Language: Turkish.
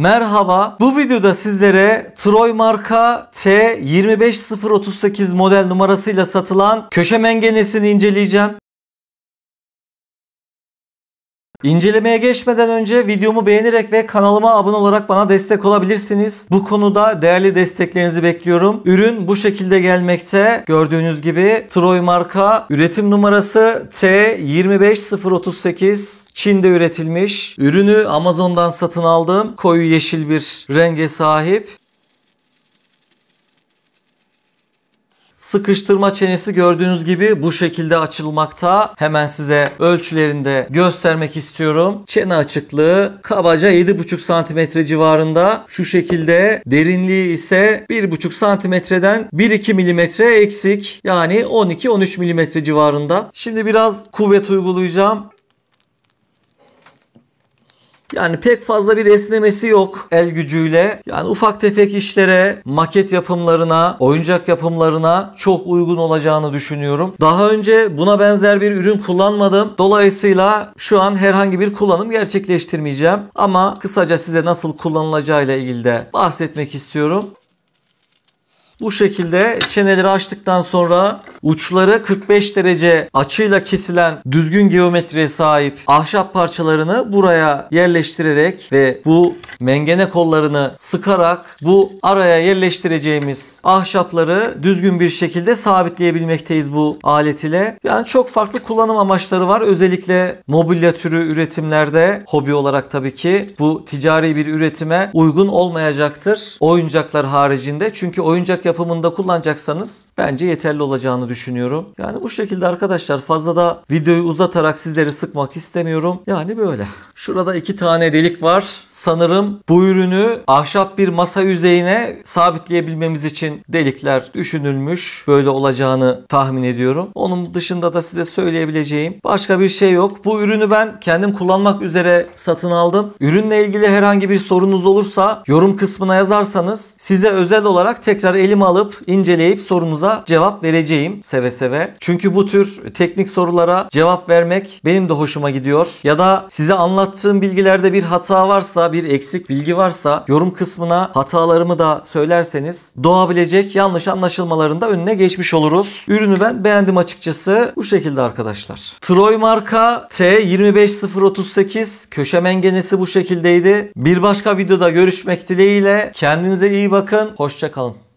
Merhaba. Bu videoda sizlere Troy marka T25038 model numarasıyla satılan köşe mengenesini inceleyeceğim. İncelemeye geçmeden önce videomu beğenerek ve kanalıma abone olarak bana destek olabilirsiniz. Bu konuda değerli desteklerinizi bekliyorum. Ürün bu şekilde gelmekte. Gördüğünüz gibi Troy marka üretim numarası T25038 Çin'de üretilmiş. Ürünü Amazon'dan satın aldığım koyu yeşil bir renge sahip. Sıkıştırma çenesi gördüğünüz gibi bu şekilde açılmakta. Hemen size ölçülerini de göstermek istiyorum. Çene açıklığı kabaca 7,5 cm civarında. Şu şekilde derinliği ise 1,5 cm'den 1-2 mm eksik. Yani 12-13 mm civarında. Şimdi biraz kuvvet uygulayacağım. Yani pek fazla bir esnemesi yok el gücüyle. Yani ufak tefek işlere, maket yapımlarına, oyuncak yapımlarına çok uygun olacağını düşünüyorum. Daha önce buna benzer bir ürün kullanmadım. Dolayısıyla şu an herhangi bir kullanım gerçekleştirmeyeceğim. Ama kısaca size nasıl kullanılacağıyla ilgili de bahsetmek istiyorum. Bu şekilde çeneleri açtıktan sonra Uçları 45 derece açıyla kesilen düzgün geometriye sahip ahşap parçalarını buraya yerleştirerek ve bu mengene kollarını sıkarak bu araya yerleştireceğimiz ahşapları düzgün bir şekilde sabitleyebilmekteyiz bu alet ile. Yani çok farklı kullanım amaçları var. Özellikle mobilya türü üretimlerde hobi olarak tabii ki bu ticari bir üretime uygun olmayacaktır. Oyuncaklar haricinde. Çünkü oyuncak yapımında kullanacaksanız bence yeterli olacağını düşünüyorum. Yani bu şekilde arkadaşlar fazla da videoyu uzatarak sizleri sıkmak istemiyorum. Yani böyle. Şurada iki tane delik var. Sanırım bu ürünü ahşap bir masa yüzeyine sabitleyebilmemiz için delikler düşünülmüş. Böyle olacağını tahmin ediyorum. Onun dışında da size söyleyebileceğim başka bir şey yok. Bu ürünü ben kendim kullanmak üzere satın aldım. Ürünle ilgili herhangi bir sorunuz olursa yorum kısmına yazarsanız size özel olarak tekrar elim alıp inceleyip sorunuza cevap vereceğim seve seve. Çünkü bu tür teknik sorulara cevap vermek benim de hoşuma gidiyor. Ya da size anlattığım bilgilerde bir hata varsa, bir eksik bilgi varsa yorum kısmına hatalarımı da söylerseniz doğabilecek yanlış anlaşılmaların da önüne geçmiş oluruz. Ürünü ben beğendim açıkçası. Bu şekilde arkadaşlar. Troy marka T25038 köşe mengenesi bu şekildeydi. Bir başka videoda görüşmek dileğiyle. Kendinize iyi bakın. Hoşçakalın.